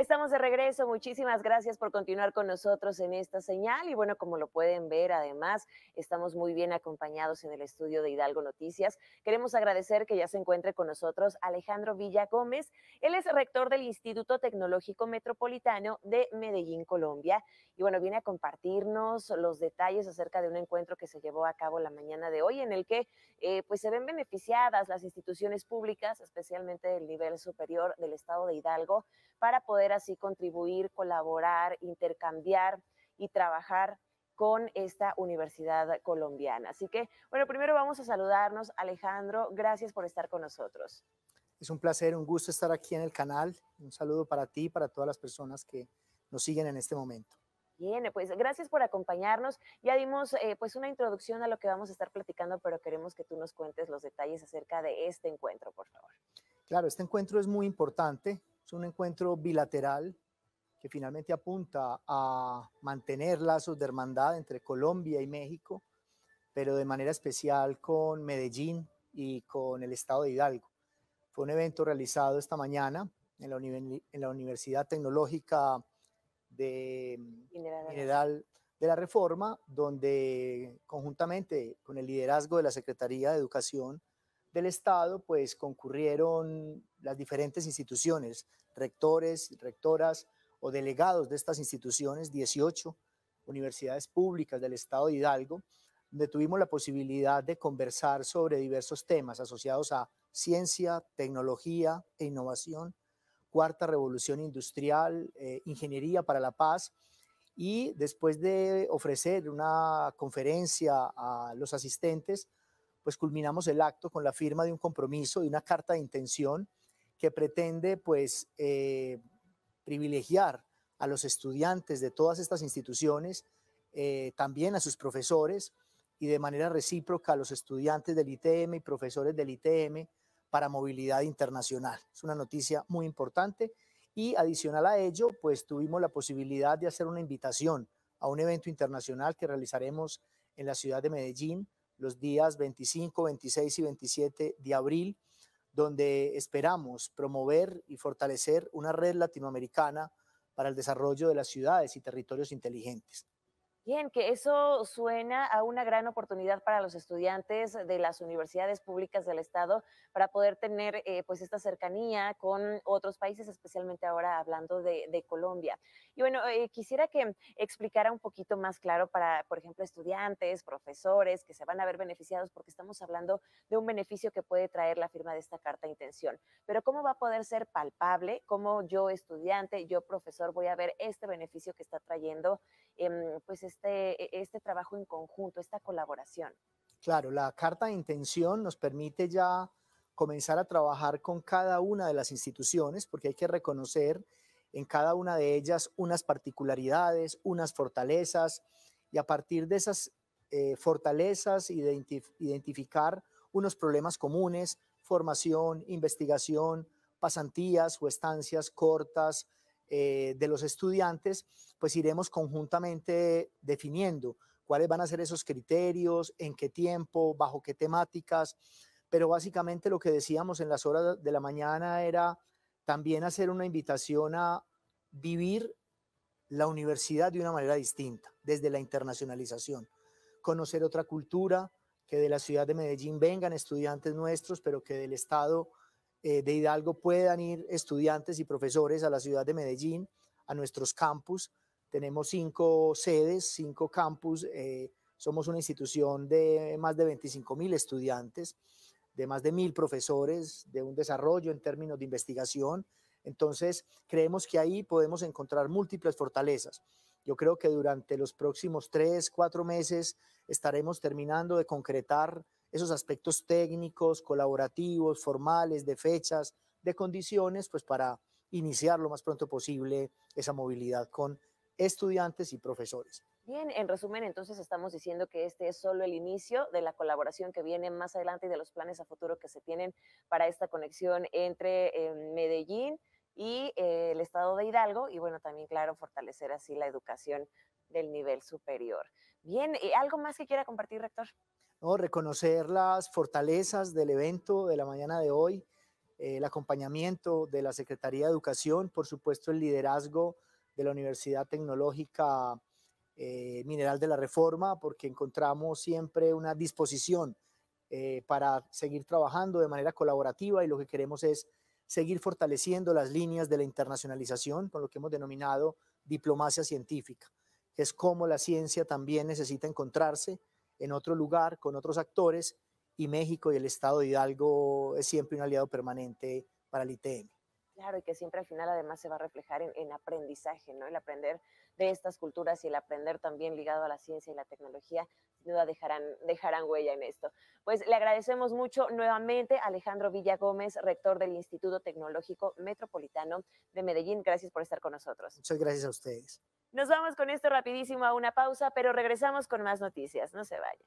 Estamos de regreso. Muchísimas gracias por continuar con nosotros en esta señal. Y bueno, como lo pueden ver, además, estamos muy bien acompañados en el estudio de Hidalgo Noticias. Queremos agradecer que ya se encuentre con nosotros Alejandro Villa Gómez. Él es rector del Instituto Tecnológico Metropolitano de Medellín, Colombia. Y bueno, viene a compartirnos los detalles acerca de un encuentro que se llevó a cabo la mañana de hoy en el que eh, pues se ven beneficiadas las instituciones públicas, especialmente del nivel superior del estado de Hidalgo, para poder así contribuir, colaborar, intercambiar y trabajar con esta universidad colombiana. Así que, bueno, primero vamos a saludarnos. Alejandro, gracias por estar con nosotros. Es un placer, un gusto estar aquí en el canal. Un saludo para ti y para todas las personas que nos siguen en este momento. Bien, pues gracias por acompañarnos. Ya dimos eh, pues una introducción a lo que vamos a estar platicando, pero queremos que tú nos cuentes los detalles acerca de este encuentro, por favor. Claro, este encuentro es muy importante. Es un encuentro bilateral que finalmente apunta a mantener lazos de hermandad entre Colombia y México, pero de manera especial con Medellín y con el estado de Hidalgo. Fue un evento realizado esta mañana en la, Universidad Tecnológica de de la Reforma, donde conjuntamente con el liderazgo de la Secretaría de Educación, del Estado, pues concurrieron las diferentes instituciones, rectores, rectoras o delegados de estas instituciones, 18 universidades públicas del Estado de Hidalgo, donde tuvimos la posibilidad de conversar sobre diversos temas asociados a ciencia, tecnología e innovación, cuarta revolución industrial, eh, ingeniería para la paz. Y después de ofrecer una conferencia a los asistentes, pues culminamos el acto con la firma de un compromiso, y una carta de intención que pretende pues eh, privilegiar a los estudiantes de todas estas instituciones, eh, también a sus profesores y de manera recíproca a los estudiantes del ITM y profesores del ITM para movilidad internacional. Es una noticia muy importante y adicional a ello, pues tuvimos la posibilidad de hacer una invitación a un evento internacional que realizaremos en la ciudad de Medellín los días 25, 26 y 27 de abril, donde esperamos promover y fortalecer una red latinoamericana para el desarrollo de las ciudades y territorios inteligentes. Bien, que eso suena a una gran oportunidad para los estudiantes de las universidades públicas del Estado para poder tener eh, pues esta cercanía con otros países, especialmente ahora hablando de, Colombia. Y bueno, eh, quisiera que explicara un poquito más claro para, por ejemplo, estudiantes, profesores que se van a ver beneficiados porque estamos hablando de un beneficio que puede traer la firma de esta carta de intención. Pero ¿cómo va a poder ser palpable? ¿Cómo yo, estudiante, yo, profesor, voy a ver este beneficio que está trayendo eh, pues este, e-, este, trabajo en conjunto, esta colaboración. Claro, la carta de intención nos permite ya comenzar a trabajar con cada una de las instituciones, porque hay que reconocer en cada una de ellas unas particularidades, unas fortalezas, y a partir de esas eh, fortalezas identificar unos problemas comunes, formación, investigación, pasantías o estancias cortas, eh, de los estudiantes, pues iremos conjuntamente definiendo cuáles van a ser esos criterios, en qué tiempo, bajo qué temáticas, pero básicamente lo que decíamos en las horas de la mañana era también hacer una invitación a vivir la universidad de una manera distinta, desde la internacionalización, conocer otra cultura, que de la ciudad de Medellín vengan estudiantes nuestros, pero que del Estado eh, de Hidalgo puedan ir estudiantes y profesores a la ciudad de Medellín, a nuestros campus. Tenemos cinco sedes, cinco campus. Eh, somos una institución de más de 25 mil estudiantes, de más de mil profesores, de un desarrollo en términos de investigación. Entonces, creemos que ahí podemos encontrar múltiples fortalezas. Yo creo que durante los próximos tres, cuatro meses estaremos terminando de concretar esos aspectos técnicos, colaborativos, formales, de fechas, de condiciones, pues para iniciar lo más pronto posible esa movilidad con estudiantes y profesores. Bien, en resumen, entonces estamos diciendo que este es solo el inicio de la colaboración que viene más adelante y de los planes a futuro que se tienen para esta conexión entre eh, Medellín y eh, el estado de Hidalgo y bueno, también claro, fortalecer así la educación del nivel superior. Bien, ¿algo más que quiera compartir, rector? reconocer las fortalezas del evento de la mañana de hoy, eh, el acompañamiento de la Secretaría de Educación, por supuesto el liderazgo de la Universidad Tecnológica eh, Mineral de la Reforma, porque encontramos siempre una disposición eh, para seguir trabajando de manera colaborativa y lo que queremos es seguir fortaleciendo las líneas de la internacionalización con lo que hemos denominado diplomacia científica, que es como la ciencia también necesita encontrarse en otro lugar con otros actores y México y el Estado de Hidalgo es siempre un aliado permanente para el ITM. Claro, y que siempre al final además se va a reflejar en, en, aprendizaje, ¿no? El aprender de estas culturas y el aprender también ligado a la ciencia y la tecnología sin duda dejarán, dejarán huella en esto. Pues le agradecemos mucho nuevamente a Alejandro Villa Gómez, rector del Instituto Tecnológico Metropolitano de Medellín. Gracias por estar con nosotros. Muchas gracias a ustedes. Nos vamos con esto rapidísimo a una pausa, pero regresamos con más noticias. No se vayan.